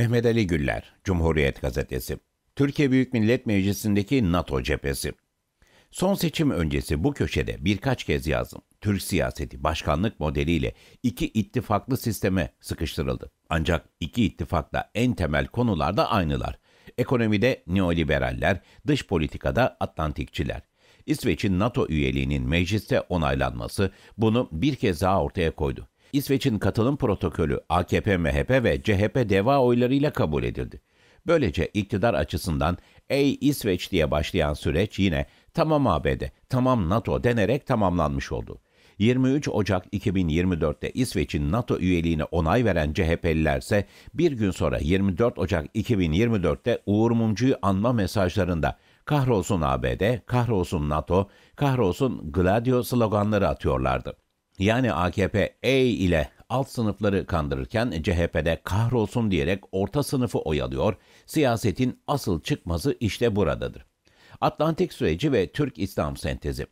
Mehmet Ali Güller, Cumhuriyet Gazetesi. Türkiye Büyük Millet Meclisi'ndeki NATO cephesi. Son seçim öncesi bu köşede birkaç kez yazdım. Türk siyaseti başkanlık modeliyle iki ittifaklı sisteme sıkıştırıldı. Ancak iki ittifakla en temel konularda aynılar. Ekonomide neoliberaller, dış politikada Atlantikçiler. İsveç'in NATO üyeliğinin mecliste onaylanması bunu bir kez daha ortaya koydu. İsveç'in katılım protokolü AKP, MHP ve CHP deva oylarıyla kabul edildi. Böylece iktidar açısından ey İsveç diye başlayan süreç yine tamam ABD, tamam NATO denerek tamamlanmış oldu. 23 Ocak 2024'te İsveç'in NATO üyeliğine onay veren CHP'lilerse bir gün sonra 24 Ocak 2024'te Uğur Mumcu'yu anma mesajlarında kahrolsun ABD, kahrolsun NATO, kahrolsun Gladio sloganları atıyorlardı yani AKP E ile alt sınıfları kandırırken CHP'de kahrolsun diyerek orta sınıfı oyalıyor, siyasetin asıl çıkmazı işte buradadır. Atlantik süreci ve Türk İslam sentezi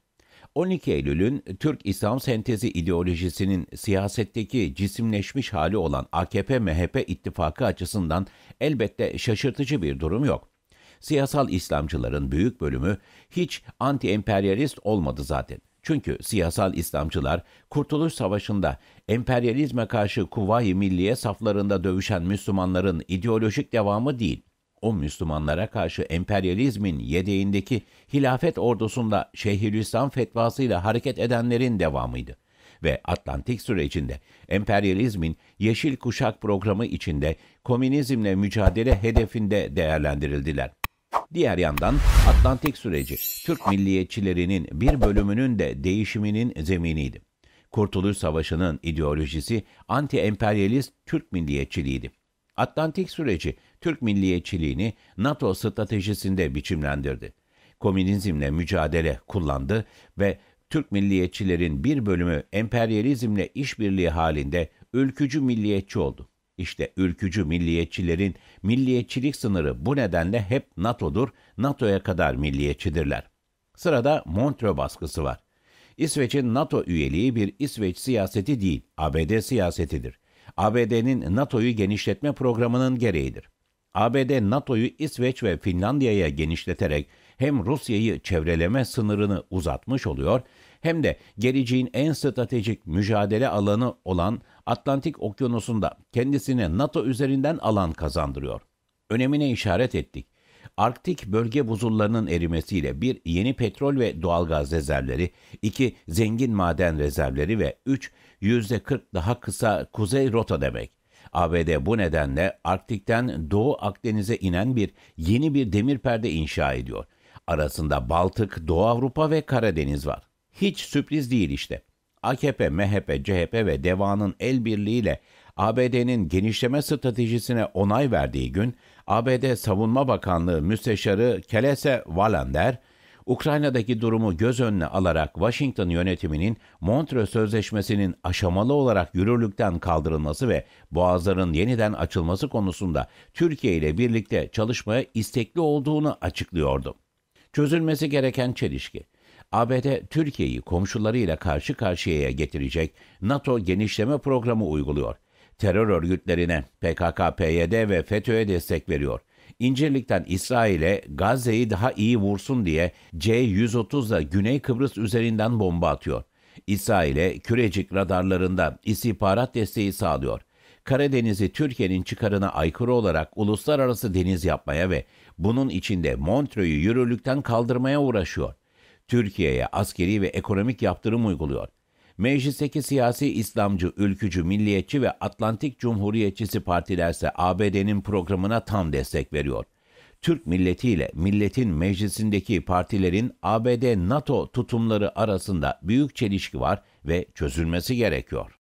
12 Eylül'ün Türk İslam sentezi ideolojisinin siyasetteki cisimleşmiş hali olan AKP-MHP ittifakı açısından elbette şaşırtıcı bir durum yok. Siyasal İslamcıların büyük bölümü hiç anti-emperyalist olmadı zaten. Çünkü siyasal İslamcılar Kurtuluş Savaşı'nda emperyalizme karşı Kuvayi Milliye saflarında dövüşen Müslümanların ideolojik devamı değil, o Müslümanlara karşı emperyalizmin yedeğindeki hilafet ordusunda Şeyhülislam fetvasıyla hareket edenlerin devamıydı ve Atlantik sürecinde emperyalizmin Yeşil Kuşak programı içinde komünizmle mücadele hedefinde değerlendirildiler. Diğer yandan Atlantik süreci Türk milliyetçilerinin bir bölümünün de değişiminin zeminiydi. Kurtuluş Savaşı'nın ideolojisi anti-emperyalist Türk milliyetçiliğiydi. Atlantik süreci Türk milliyetçiliğini NATO stratejisinde biçimlendirdi. Komünizmle mücadele kullandı ve Türk milliyetçilerin bir bölümü emperyalizmle işbirliği halinde ülkücü milliyetçi oldu. İşte ülkücü milliyetçilerin milliyetçilik sınırı bu nedenle hep NATO'dur, NATO'ya kadar milliyetçidirler. Sırada Montreux baskısı var. İsveç'in NATO üyeliği bir İsveç siyaseti değil, ABD siyasetidir. ABD'nin NATO'yu genişletme programının gereğidir. ABD NATO'yu İsveç ve Finlandiya'ya genişleterek hem Rusya'yı çevreleme sınırını uzatmış oluyor hem de geleceğin en stratejik mücadele alanı olan Atlantik Okyanusu'nda kendisine NATO üzerinden alan kazandırıyor. Önemine işaret ettik. Arktik bölge buzullarının erimesiyle bir yeni petrol ve doğalgaz rezervleri, iki zengin maden rezervleri ve üç yüzde %40 daha kısa kuzey rota demek. ABD bu nedenle Arktik'ten Doğu Akdeniz'e inen bir yeni bir demir perde inşa ediyor. Arasında Baltık, Doğu Avrupa ve Karadeniz var. Hiç sürpriz değil işte. AKP, MHP, CHP ve DEVA'nın el birliğiyle ABD'nin genişleme stratejisine onay verdiği gün ABD Savunma Bakanlığı Müsteşarı Kelese Valander, Ukrayna'daki durumu göz önüne alarak Washington yönetiminin Montre Sözleşmesi'nin aşamalı olarak yürürlükten kaldırılması ve boğazların yeniden açılması konusunda Türkiye ile birlikte çalışmaya istekli olduğunu açıklıyordu. Çözülmesi gereken çelişki ABD Türkiye'yi komşularıyla karşı karşıya getirecek NATO genişleme programı uyguluyor. Terör örgütlerine PKK, PYD ve FETÖ'ye destek veriyor. İncirlik'ten İsrail'e Gazze'yi daha iyi vursun diye C-130'la Güney Kıbrıs üzerinden bomba atıyor. İsrail'e Kürecik radarlarında istihbarat desteği sağlıyor. Karadeniz'i Türkiye'nin çıkarına aykırı olarak uluslararası deniz yapmaya ve bunun içinde Montreux'u yürürlükten kaldırmaya uğraşıyor. Türkiye'ye askeri ve ekonomik yaptırım uyguluyor. Meclisteki siyasi İslamcı, ülkücü, milliyetçi ve Atlantik Cumhuriyetçisi partilerse ABD'nin programına tam destek veriyor. Türk milletiyle milletin meclisindeki partilerin ABD-NATO tutumları arasında büyük çelişki var ve çözülmesi gerekiyor.